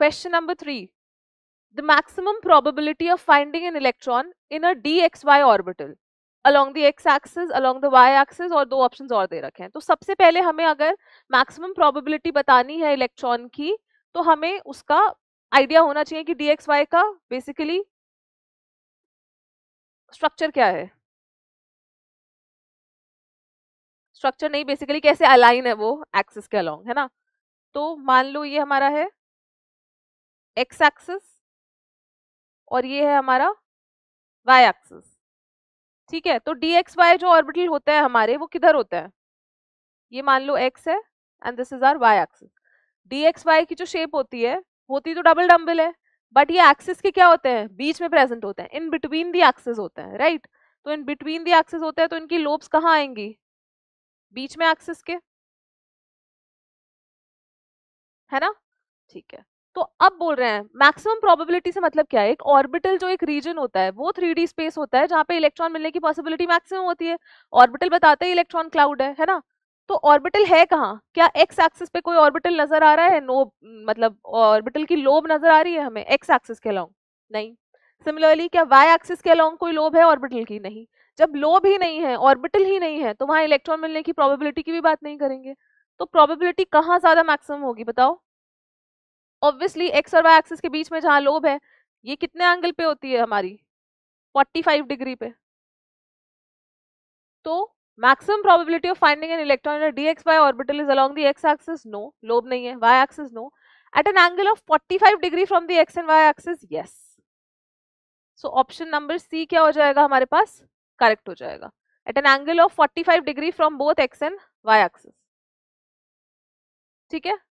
Question number 3. The maximum probability of finding an electron in a dxy orbital along the x axis, along the y axis और दो options और दे रखे हैं तो सबसे पहले हमें अगर maximum probability बतानी है इलेक्ट्रॉन की तो हमें उसका आइडिया होना चाहिए कि dxy का बेसिकली स्ट्रक्चर क्या है स्ट्रक्चर नहीं बेसिकली कैसे अलाइन है वो एक्सिस के अलॉन्ग है ना तो मान लो ये हमारा है एक्स एक्सिस और ये है हमारा वाई एक्सिस ठीक है तो डी एक्स वाई जो ऑर्बिटल होते हैं हमारे वो किधर होते हैं ये मान लो एक्स है and this is our y axis d x y की जो शेप होती है होती तो डबल डम्बल है बट ये एक्सिस के क्या होते हैं बीच में प्रेजेंट होते हैं इन बिटवीन दी एक्सिस होते हैं राइट तो इन बिटवीन दी एक्सिस होते हैं तो इनकी लोब्स कहाँ आएंगी बीच में एक्सिस के है ना ठीक है तो अब बोल रहे हैं मैक्सिमम प्रोबेबिलिटी से मतलब क्या है एक ऑर्बिटल जो एक रीजन होता है वो थ्री स्पेस होता है जहां पे इलेक्ट्रॉन मिलने की पॉसिबिलिटी मैक्सिमम होती है ऑर्बिटल बताते ही इलेक्ट्रॉन क्लाउड है है ना तो ऑर्बिटल है कहाँ क्या एक्स एक्सिस पे कोई ऑर्बिटल नजर आ रहा है नो मतलब ऑर्बिटल की लोब नजर आ रही है हमें एक्स एक्सिस के अलॉन्ग नहीं सिमिलरली क्या वाई एक्सिस के अलॉन्ग कोई लोब है ऑर्बिटल की नहीं जब लोब ही नहीं है ऑर्बिटल ही नहीं है तो वहाँ इलेक्ट्रॉन मिलने की प्रोबेबिलिटी की भी बात नहीं करेंगे तो प्रोबेबिलिटी कहाँ ज़्यादा मैक्सिमम होगी बताओ ऑब्वियसली एक्स और वाई एक्सिस के बीच में जहाँ लोब है ये कितने एंगल पे होती है हमारी 45 डिग्री पे तो maximum probability of finding an electron in d x y orbital is along the x axis no lobe नहीं है y axis no at an angle of 45 degree from the x and y axis yes so option number C क्या हो जाएगा हमारे पास correct हो जाएगा at an angle of 45 degree from both x and y axis ठीक है